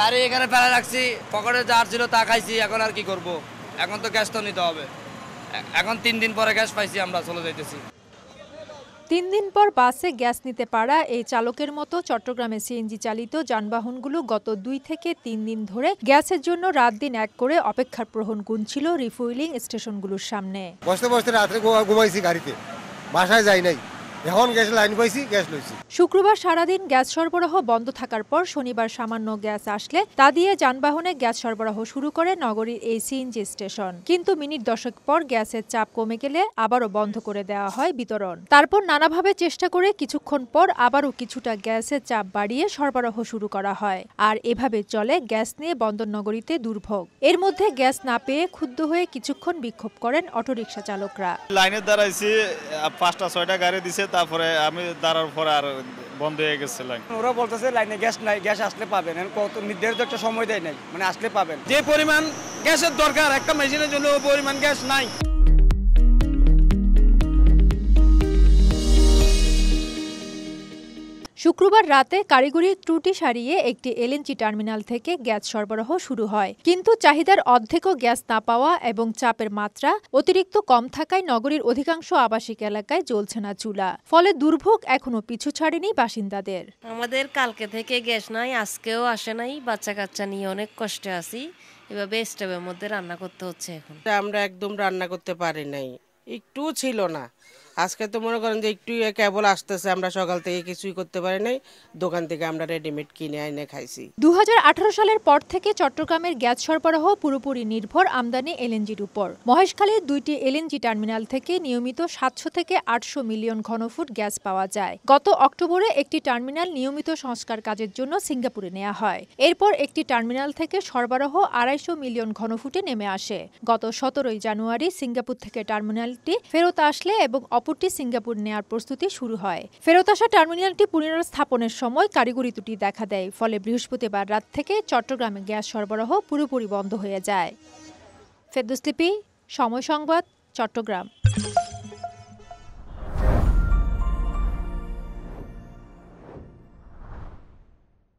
গাড়ি এখানে ফেলা রাখছি পকেটে যা ছিল তা খাইছি এখন আর কি করব। এখন তো গ্যাস তো নিতে হবে এখন তিন দিন পরে গ্যাস পাইছি আমরা চলে যাইতেছি তিন দিন পর বাসে গ্যাস নিতে পারা এই চালকের মতো চট্টগ্রামে সিএনজি চালিত যানবাহনগুলো গত দুই থেকে তিন দিন ধরে গ্যাসের জন্য রাত দিন এক করে অপেক্ষার প্রহণ গুনছিল রিফুইলিং স্টেশনগুলোর সামনে বসতে বসতে রাত্রে ঘুমাইছি গাড়িতে বাসায় যাই নাই শুক্রবার সারাদিন গ্যাস সরবরাহ বন্ধ থাকার পর শনিবার সামান্য গ্যাস আসলে তা দিয়ে যানবাহনে গ্যাস সরবরাহ শুরু করে নগরীর এই সিএনজি স্টেশন কিন্তু মিনিট দশক পর গ্যাসের চাপ কমে গেলে আবারও বন্ধ করে দেওয়া হয় বিতরণ তারপর নানাভাবে চেষ্টা করে কিছুক্ষণ পর আবারও কিছুটা গ্যাসের চাপ বাড়িয়ে সরবরাহ শুরু করা হয় আর এভাবে চলে গ্যাস নিয়ে বন্দর নগরীতে দুর্ভোগ এর মধ্যে গ্যাস না পেয়ে ক্ষুব্ধ হয়ে কিছুক্ষণ বিক্ষোভ করেন অটোরিকশা চালকরা লাইনের দাঁড়াইছি পাঁচটা ছয়টা গাড়ি দিছে তারপরে আমি দাঁড়ার পরে আর বন্ধ হয়ে গেছে লাইন ওরা বলতেছে লাইনে গ্যাস নাই গ্যাস আসলে পাবেন কত নির্ধারিত একটা সময় দেয় নাই মানে আসলে পাবেন যে পরিমাণ গ্যাসের দরকার একটা মেশিনের জন্য পরিমাণ গ্যাস নাই শুক্রবার রাতে কারিগরি ত্রুটি সারিয়ে একটি এলএনজি টার্মিনাল থেকে গ্যাস সরবরাহ শুরু হয় কিন্তু চাহিদার অর্ধেকও গ্যাস না পাওয়া এবং চাপের মাত্রা অতিরিক্ত কম থাকায় নগরীর অধিকাংশ আবাসিক এলাকায় জ্বলছে না চুলা ফলে দুর্ভোগ এখনো পিছু ছাড়েনি বাসিন্দাদের আমাদের কালকে থেকে গ্যাস নাই আজকেও আসে নাই বাচ্চা কাচ্চা নিয়ে অনেক কষ্টে আছি এভাবে স্টোভের মধ্যে রান্না করতে হচ্ছে এখন আমরা একদম রান্না করতে পারি নাই একটু ছিল না আজকে তো মনে করেন যে একটু ইয়ে কেবল আসতেছে আমরা সকাল থেকে কিছুই করতে পারি নাই দোকান থেকে আমরা রেডিমেড কিনে এনে খাইছি দু সালের পর থেকে চট্টগ্রামের গ্যাস সরবরাহ পুরোপুরি নির্ভর আমদানি এলএনজির উপর মহেশখালীর দুইটি এলএনজি টার্মিনাল থেকে নিয়মিত সাতশো থেকে আটশো মিলিয়ন ঘনফুট গ্যাস পাওয়া যায় গত অক্টোবরে একটি টার্মিনাল নিয়মিত সংস্কার কাজের জন্য সিঙ্গাপুরে নেওয়া হয় এরপর একটি টার্মিনাল থেকে সরবরাহ আড়াইশো মিলিয়ন ঘনফুটে নেমে আসে গত সতেরোই জানুয়ারি সিঙ্গাপুর থেকে টার্মিনালটি ফেরত আসলে এবং কাপড়টি সিঙ্গাপুর নেয়ার প্রস্তুতি শুরু হয় ফেরত আসা টার্মিনালটি পুনর্স্থাপনের সময় কারিগরি ত্রুটি দেখা দেয় ফলে বৃহস্পতিবার রাত থেকে চট্টগ্রামে গ্যাস সরবরাহ পুরোপুরি বন্ধ হয়ে যায় ফেদুসলিপি সময় সংবাদ চট্টগ্রাম